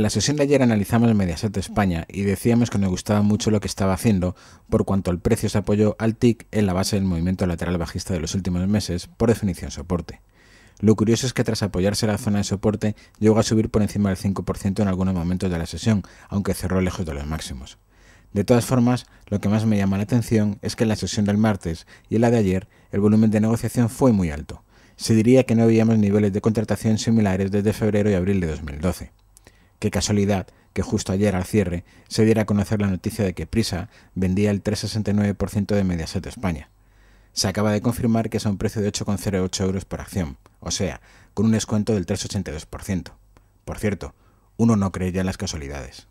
En la sesión de ayer analizamos Mediaset España y decíamos que nos gustaba mucho lo que estaba haciendo por cuanto el precio se apoyó al TIC en la base del movimiento lateral bajista de los últimos meses, por definición soporte. Lo curioso es que tras apoyarse la zona de soporte llegó a subir por encima del 5% en algunos momentos de la sesión, aunque cerró lejos de los máximos. De todas formas, lo que más me llama la atención es que en la sesión del martes y en la de ayer el volumen de negociación fue muy alto. Se diría que no veíamos niveles de contratación similares desde febrero y abril de 2012. Qué casualidad que justo ayer al cierre se diera a conocer la noticia de que Prisa vendía el 3,69% de Mediaset España. Se acaba de confirmar que es a un precio de 8,08 euros por acción, o sea, con un descuento del 3,82%. Por cierto, uno no cree ya en las casualidades.